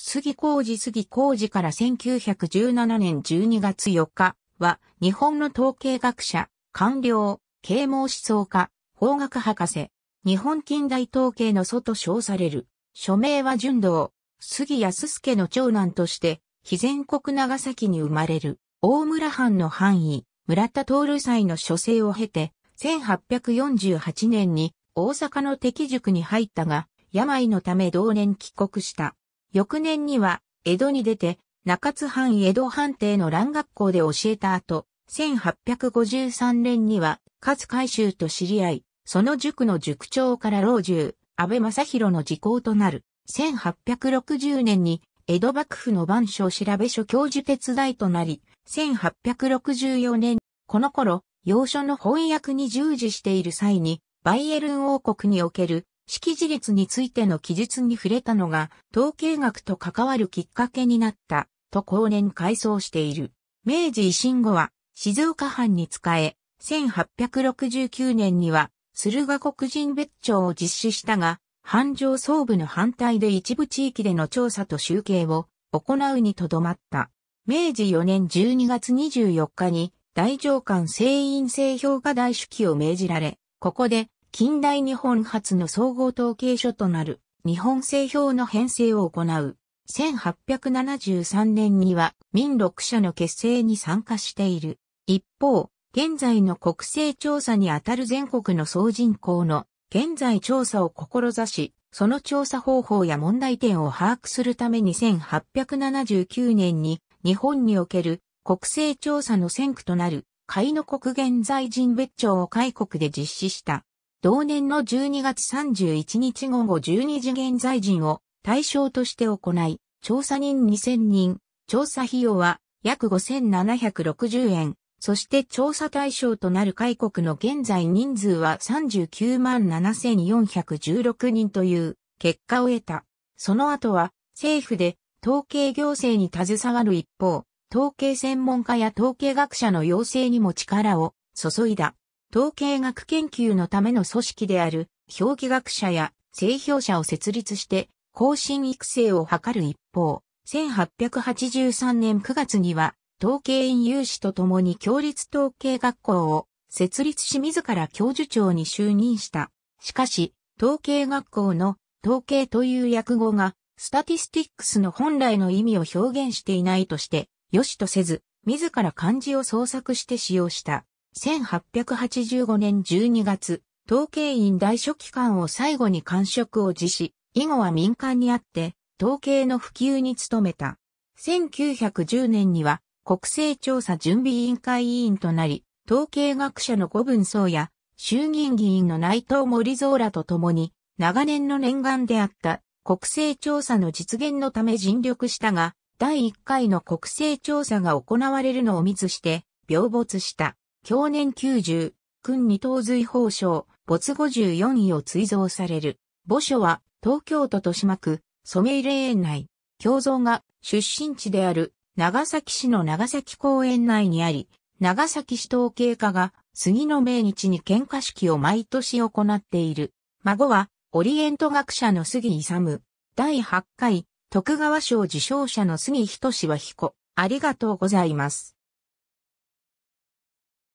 杉浩二杉浩二から1917年12月4日は、日本の統計学者、官僚、啓蒙思想家、法学博士、日本近代統計の祖と称される。署名は順道、杉安助の長男として、非全国長崎に生まれる、大村藩の範囲、村田徹祭の諸生を経て、1848年に大阪の敵塾に入ったが、病のため同年帰国した。翌年には、江戸に出て、中津藩江戸藩邸の蘭学校で教えた後、1853年には、勝海舟と知り合い、その塾の塾長から老中、安倍正弘の時効となる、1860年に、江戸幕府の番所調べ所教授手伝いとなり、1864年、この頃、洋書の翻訳に従事している際に、バイエルン王国における識字率についての記述に触れたのが、統計学と関わるきっかけになった、と後年改装している。明治維新後は、静岡藩に仕え、1869年には、駿河国人別庁を実施したが、繁盛総部の反対で一部地域での調査と集計を行うにとどまった。明治4年12月24日に、大上官聖院制評価大主記を命じられ、ここで近代日本初の総合統計書となる日本製表の編成を行う。1873年には民6社の結成に参加している。一方、現在の国勢調査にあたる全国の総人口の現在調査を志し、その調査方法や問題点を把握するために1879年に日本における国勢調査の先駆となる、海の国現在人別庁を開国で実施した。同年の12月31日午後12時現在人を対象として行い、調査人2000人、調査費用は約5760円、そして調査対象となる開国の現在人数は39万7416人という結果を得た。その後は政府で統計行政に携わる一方、統計専門家や統計学者の養成にも力を注いだ。統計学研究のための組織である、表記学者や製表者を設立して、更新育成を図る一方、1883年9月には、統計院有志と共に共立統計学校を設立し自ら教授長に就任した。しかし、統計学校の統計という訳語が、スタティスティックスの本来の意味を表現していないとして、良しとせず、自ら漢字を創作して使用した。1885年12月、統計院大書記官を最後に官職を辞し、以後は民間にあって、統計の普及に努めた。1910年には、国勢調査準備委員会委員となり、統計学者の五文総や、衆議院議員の内藤森蔵らと共に、長年の念願であった国勢調査の実現のため尽力したが、第1回の国勢調査が行われるのを見ずして、病没した。享年90、君二等随法省、没54位を追贈される。墓所は、東京都豊島区、ソメイ霊園内、胸像が出身地である長崎市の長崎公園内にあり、長崎市統計課が杉の命日に喧嘩式を毎年行っている。孫は、オリエント学者の杉勇、第8回、徳川賞受賞者の杉仁は彦、ありがとうございます。